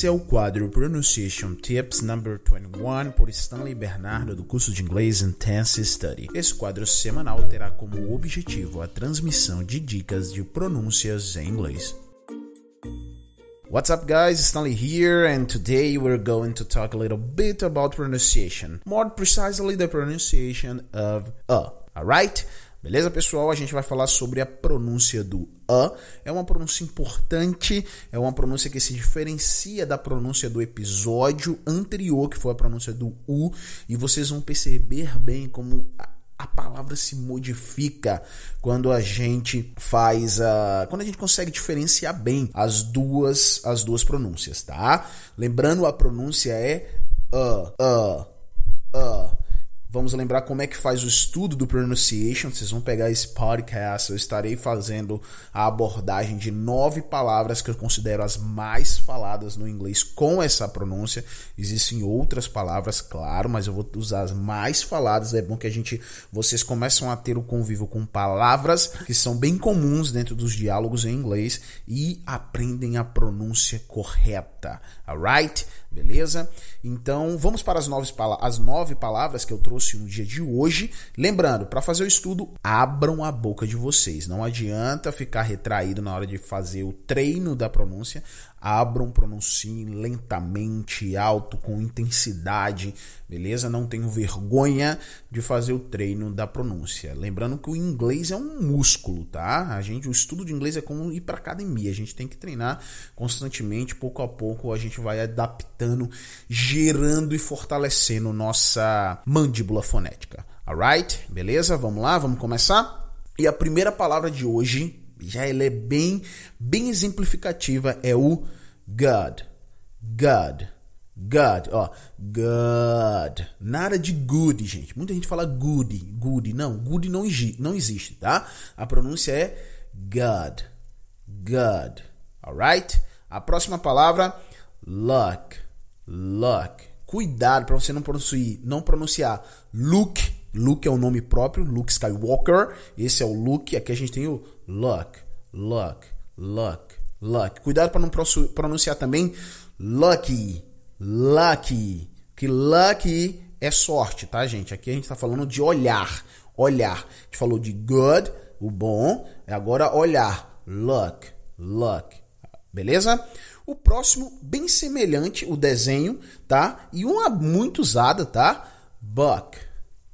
Esse é o quadro Pronunciation Tips Number 21 por Stanley Bernardo do curso de inglês Intense Study. Esse quadro semanal terá como objetivo a transmissão de dicas de pronúncias em inglês. What's up, guys? Stanley here, and today we're going to talk a little bit about pronunciation, more precisely the pronunciation of a. Alright? Beleza, pessoal? A gente vai falar sobre a pronúncia do a. É uma pronúncia importante, é uma pronúncia que se diferencia da pronúncia do episódio anterior, que foi a pronúncia do u, e vocês vão perceber bem como a palavra se modifica quando a gente faz a quando a gente consegue diferenciar bem as duas as duas pronúncias, tá? Lembrando a pronúncia é a, a Vamos lembrar como é que faz o estudo do pronunciation. Vocês vão pegar esse podcast. Eu estarei fazendo a abordagem de nove palavras que eu considero as mais faladas no inglês com essa pronúncia. Existem outras palavras, claro, mas eu vou usar as mais faladas. É bom que a gente, vocês começam a ter o convívio com palavras que são bem comuns dentro dos diálogos em inglês e aprendem a pronúncia correta. Alright? Beleza? Então vamos para as nove, as nove palavras que eu trouxe trouxe no dia de hoje. Lembrando, para fazer o estudo, abram a boca de vocês. Não adianta ficar retraído na hora de fazer o treino da pronúncia abram, pronunciem lentamente, alto, com intensidade, beleza? Não tenho vergonha de fazer o treino da pronúncia. Lembrando que o inglês é um músculo, tá? A gente, o estudo de inglês é como ir para academia, a gente tem que treinar constantemente, pouco a pouco a gente vai adaptando, gerando e fortalecendo nossa mandíbula fonética. Alright? Beleza? Vamos lá, vamos começar? E a primeira palavra de hoje já ele é bem, bem exemplificativa, é o God, God, God, ó, God. Nada de good, gente. Muita gente fala good, good. Não, good não, não existe, tá? A pronúncia é God, God, alright? A próxima palavra, luck, luck. Cuidado para você não, pronunciar não pronunciar look Luke é o nome próprio, Luke Skywalker. Esse é o Luke. Aqui a gente tem o Luck, Luck, Luck, Luck. Cuidado para não pronunciar também Lucky, Lucky. Que Lucky é sorte, tá, gente? Aqui a gente está falando de olhar, olhar. A gente falou de good, o bom. Agora olhar, luck, luck. Beleza? O próximo, bem semelhante, o desenho, tá? E uma muito usada, tá? Buck,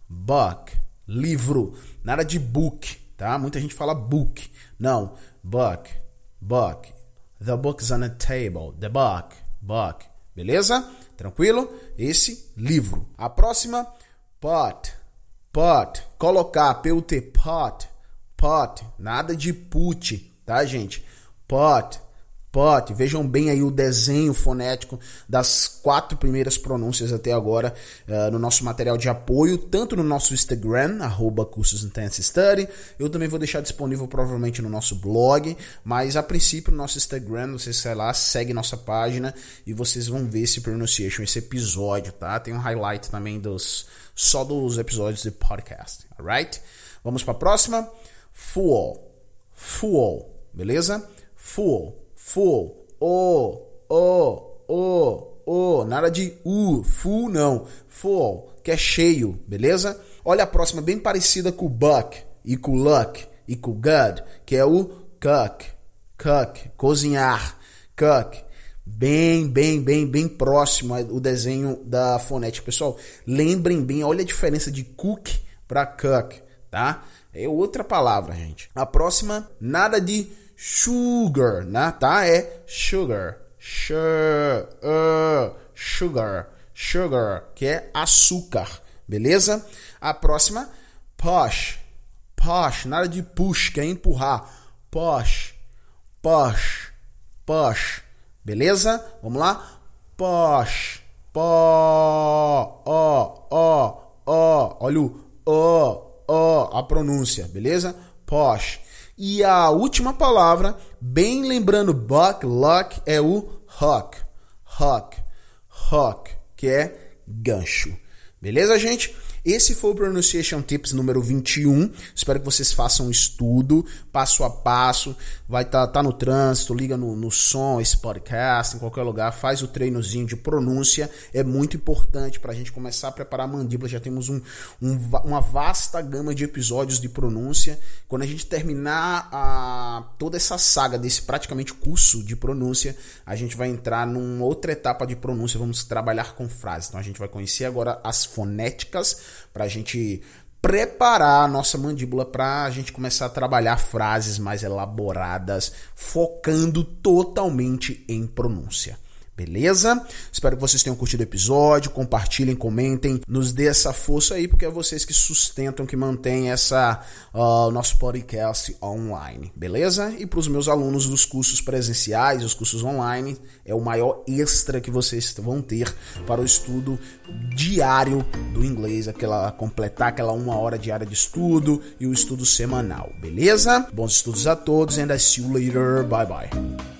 book, livro, nada de book, tá? Muita gente fala book. Não, book, book. The book's on the table. The book, book. Beleza? Tranquilo? Esse livro. A próxima, pot, pot. Colocar, P-U-T, pot, pot. Nada de put, tá, gente? Pot, Vejam bem aí o desenho fonético das quatro primeiras pronúncias até agora uh, no nosso material de apoio, tanto no nosso Instagram, arroba cursos Intense Study. Eu também vou deixar disponível provavelmente no nosso blog, mas a princípio no nosso Instagram, você sai lá, segue nossa página e vocês vão ver esse pronunciation, esse episódio, tá? Tem um highlight também dos só dos episódios do podcast, alright? Vamos para a próxima. Full, full, beleza? Full full, o, o, o, o, nada de u, full não, full, que é cheio, beleza? Olha a próxima bem parecida com o buck e com o luck e com o god, que é o cook, cook, cozinhar, cook, bem, bem, bem, bem próximo o desenho da fonética, pessoal. Lembrem bem, olha a diferença de cook para cook, tá? É outra palavra, gente. A próxima, nada de sugar, né? Tá? É sugar. Sugar. Uh, sugar. Sugar, que é açúcar. Beleza? A próxima, posh. Posh, nada de push, que é empurrar. Posh. Posh. Posh. Beleza? Vamos lá? Posh. Pó. Ó, ó, ó. Olha o ó, ó, a pronúncia, beleza? Posh. E a última palavra, bem lembrando Buck lock, é o Hook. Hook. Hook, que é gancho. Beleza, gente? Esse foi o Pronunciation Tips número 21. Espero que vocês façam um estudo passo a passo. Vai estar tá, tá no trânsito, liga no, no som, esse podcast, em qualquer lugar, faz o treinozinho de pronúncia. É muito importante para a gente começar a preparar a mandíbula. Já temos um, um, uma vasta gama de episódios de pronúncia. Quando a gente terminar a, toda essa saga desse praticamente curso de pronúncia, a gente vai entrar numa outra etapa de pronúncia. Vamos trabalhar com frases. Então a gente vai conhecer agora as fonéticas para a gente preparar a nossa mandíbula para a gente começar a trabalhar frases mais elaboradas, focando totalmente em pronúncia. Beleza? Espero que vocês tenham curtido o episódio, compartilhem, comentem, nos dê essa força aí, porque é vocês que sustentam, que mantêm essa uh, nosso podcast online, beleza? E para os meus alunos dos cursos presenciais, os cursos online, é o maior extra que vocês vão ter para o estudo diário do inglês, aquela completar aquela uma hora diária de estudo e o estudo semanal, beleza? Bons estudos a todos and I see you later, bye bye.